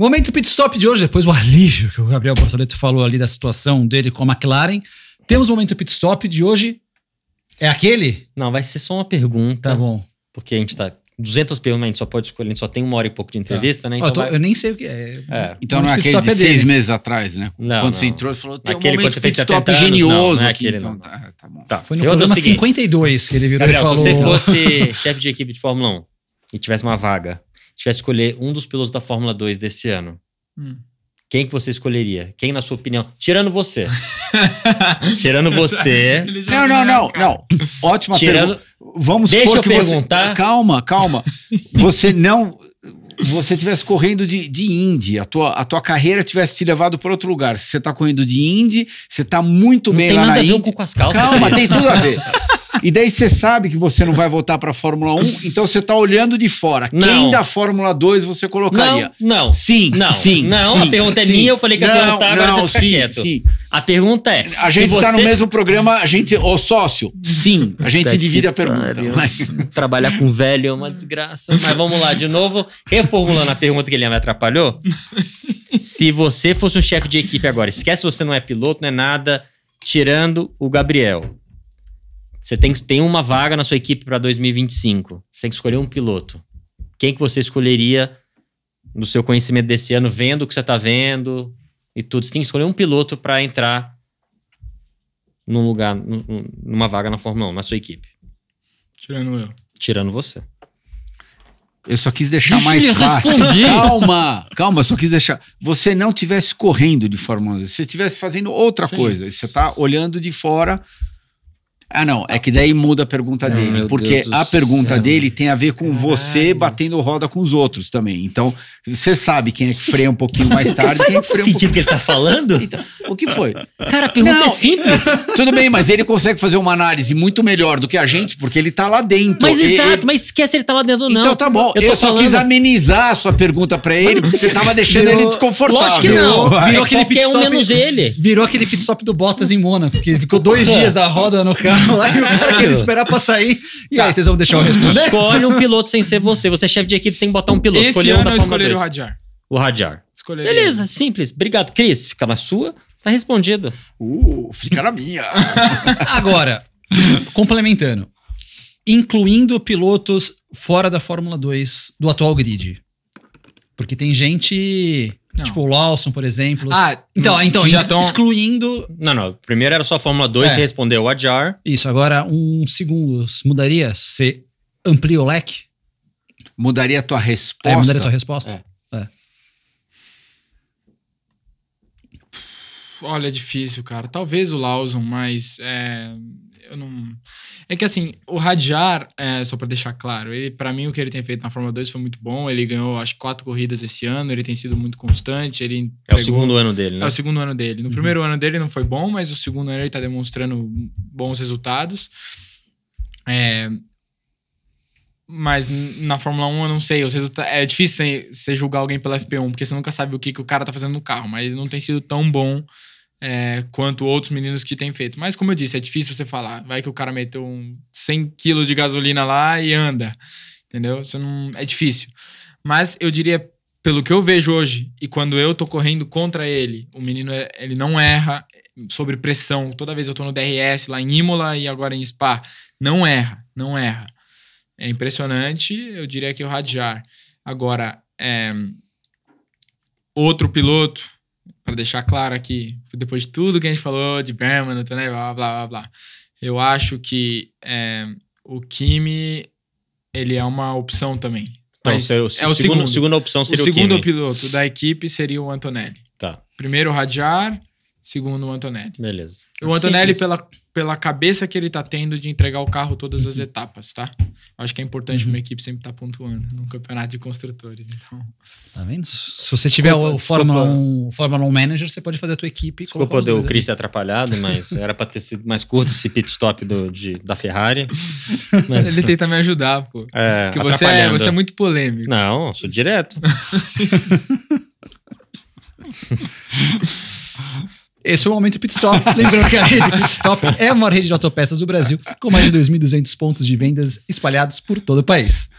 Momento pit stop de hoje, depois o alívio que o Gabriel Bortoleto falou ali da situação dele com a McLaren. Temos o momento pit stop de hoje. É aquele? Não, vai ser só uma pergunta. Tá bom. Porque a gente tá 200 perguntas, a gente só pode escolher, a gente só tem uma hora e pouco de tá. entrevista, tá. né? Então tô, vai... Eu nem sei o que é. é. Então não é aquele de é seis meses atrás, né? Não, quando não. você entrou, falou, tem aquele um momento você pit stop anos, genioso não, é aqui. Aquele, então, tá, tá, bom. Tá. Foi no Pergunta programa 52 que ele virou Gabriel, falou... se você fosse chefe de equipe de Fórmula 1 e tivesse uma vaga, tivesse escolher um dos pilotos da Fórmula 2 desse ano, hum. quem que você escolheria? Quem, na sua opinião? Tirando você. Tirando você. Não, não, não, não. Ótima Tirando... pergunta. Vamos Deixa eu perguntar. Você... Calma, calma. Você não você tivesse correndo de, de Indy, a tua, a tua carreira tivesse te levado para outro lugar. Você está correndo de Indy, você está muito não bem lá na Indy. Calma, tem tudo a ver. E daí você sabe que você não vai voltar para Fórmula 1, então você tá olhando de fora. Não. Quem da Fórmula 2 você colocaria? Não, não. Sim, não. Sim, não, sim, a pergunta é sim. é minha, eu falei que não, ia tá, perguntar, agora não, você fica sim, quieto. Sim. A pergunta é. A gente está você... no mesmo programa, a gente. Ô, sócio, sim, a gente divide a pergunta. Mas... Trabalhar com velho é uma desgraça. Mas vamos lá, de novo, reformulando a pergunta que ele me atrapalhou. Se você fosse um chefe de equipe agora, esquece você não é piloto, não é nada, tirando o Gabriel. Você tem, tem uma vaga na sua equipe para 2025. Você tem que escolher um piloto. Quem que você escolheria no seu conhecimento desse ano, vendo o que você está vendo e tudo? Você tem que escolher um piloto para entrar num lugar, numa vaga na Fórmula 1, na sua equipe. Tirando eu. Tirando você. Eu só quis deixar mais fácil. Calma, calma, eu só quis deixar. Você não tivesse correndo de Fórmula 1, você estivesse fazendo outra Sim. coisa. Você está olhando de fora ah, não. É que daí muda a pergunta ah, dele. Porque a pergunta céu. dele tem a ver com Caralho. você batendo roda com os outros também. Então, você sabe quem é que freia um pouquinho mais tarde. Faz quem é que freia sentido um pouquinho... que ele tá falando? Então, o que foi? Cara, a pergunta é não, é simples. Tudo bem, mas ele consegue fazer uma análise muito melhor do que a gente, porque ele tá lá dentro. Mas ele, exato, ele... mas esquece ele tá lá dentro, então não. Então tá bom. Eu, eu só falando... quis amenizar a sua pergunta pra ele, porque você tava deixando virou... ele desconfortável. Lógico que não. Vai. Virou aquele pitstop pit stop. Um menos ele. Virou aquele pit stop do Bottas em Mônaco, que ficou dois dias a roda no carro lá e o cara queria esperar pra sair. E tá. aí, vocês vão deixar eu responder? Escolhe um piloto sem ser você. Você é chefe de equipe, você tem que botar um piloto. Esse ano um eu escolheria o Radiar. O Radiar. Escolheria. Beleza, simples. Obrigado, Cris. Fica na sua. Tá respondido. Uh, fica na minha. Agora, complementando. Incluindo pilotos fora da Fórmula 2 do atual grid. Porque tem gente não. Tipo o Lawson, por exemplo. Ah, então, então já estão excluindo. Não, não. Primeiro era só a Fórmula 2 é. e respondeu o Adjar. Isso, agora um segundo. Mudaria? Você amplia o leque? Mudaria a tua resposta? É, mudaria a tua resposta. É. é. Olha, é difícil, cara. Talvez o Lawson, mas. É eu não. É que assim, o Radjar, é, só para deixar claro, ele para mim o que ele tem feito na Fórmula 2 foi muito bom. Ele ganhou acho quatro corridas esse ano, ele tem sido muito constante. Ele entregou... É o segundo ano dele, né? É o segundo ano dele. No uhum. primeiro ano dele não foi bom, mas o segundo ano ele tá demonstrando bons resultados. É, mas na Fórmula 1 eu não sei. Os resultados É difícil você julgar alguém pela FP1, porque você nunca sabe o que, que o cara tá fazendo no carro, mas ele não tem sido tão bom é, quanto outros meninos que têm feito. Mas, como eu disse, é difícil você falar. Vai que o cara meteu um 100 quilos de gasolina lá e anda. Entendeu? não, é difícil. Mas eu diria, pelo que eu vejo hoje, e quando eu tô correndo contra ele, o menino é, ele não erra sobre pressão. Toda vez eu tô no DRS lá em Imola e agora em Spa. Não erra, não erra. É impressionante, eu diria que é o Radjar. Agora, é, outro piloto para deixar claro aqui, depois de tudo que a gente falou de Berman, blá, blá, blá, blá, eu acho que é, o Kimi, ele é uma opção também. Então, seu, é o segundo, segundo, segunda opção seria o, o segundo Kimi. piloto da equipe seria o Antonelli. Tá. Primeiro o Radjar, segundo o Antonelli. Beleza. O Antonelli, pela, pela cabeça que ele tá tendo de entregar o carro todas as uhum. etapas, tá? Eu acho que é importante uhum. uma equipe sempre estar tá pontuando no campeonato de construtores. Então. Tá vendo? Se você tiver desculpa, o Fórmula 1, Fórmula 1 Manager, você pode fazer a tua equipe. Desculpa deu o Chris ter atrapalhado, mas era pra ter sido mais curto esse pit stop do, de, da Ferrari. Mas... ele tenta me ajudar, pô. É, Porque você é, você é muito polêmico. Não, sou direto. Esse foi é o Momento Pit Stop. Lembrando que a rede Pit Stop é a maior rede de autopeças do Brasil, com mais de 2.200 pontos de vendas espalhados por todo o país.